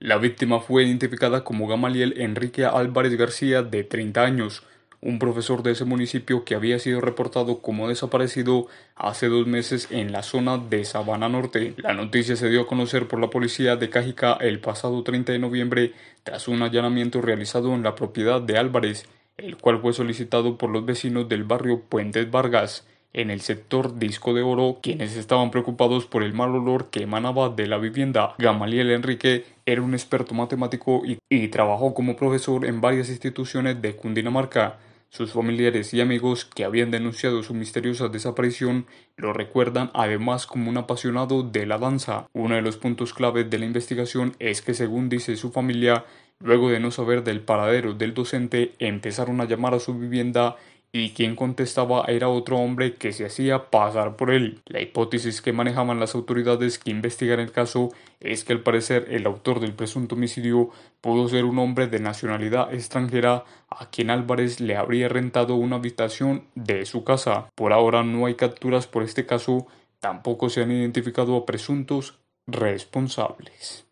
La víctima fue identificada como Gamaliel Enrique Álvarez García, de 30 años, un profesor de ese municipio que había sido reportado como desaparecido hace dos meses en la zona de Sabana Norte. La noticia se dio a conocer por la policía de Cajica el pasado 30 de noviembre tras un allanamiento realizado en la propiedad de Álvarez, el cual fue solicitado por los vecinos del barrio Puentes Vargas. En el sector disco de oro, quienes estaban preocupados por el mal olor que emanaba de la vivienda, Gamaliel Enrique era un experto matemático y, trabajó como profesor en varias instituciones de Cundinamarca. Sus familiares y amigos que habían denunciado su misteriosa desaparición lo recuerdan además como un apasionado de la danza. Uno de los puntos claves de la investigación es que, según dice su familia, luego de no saber del paradero del docente, empezaron a llamar a su vivienda y quien contestaba era otro hombre que se hacía pasar por él. La hipótesis que manejaban las autoridades que investigan el caso es que al parecer el autor del presunto homicidio pudo ser un hombre de nacionalidad extranjera a quien Álvarez le habría rentado una habitación de su casa. Por ahora no hay capturas por este caso, tampoco se han identificado a presuntos responsables.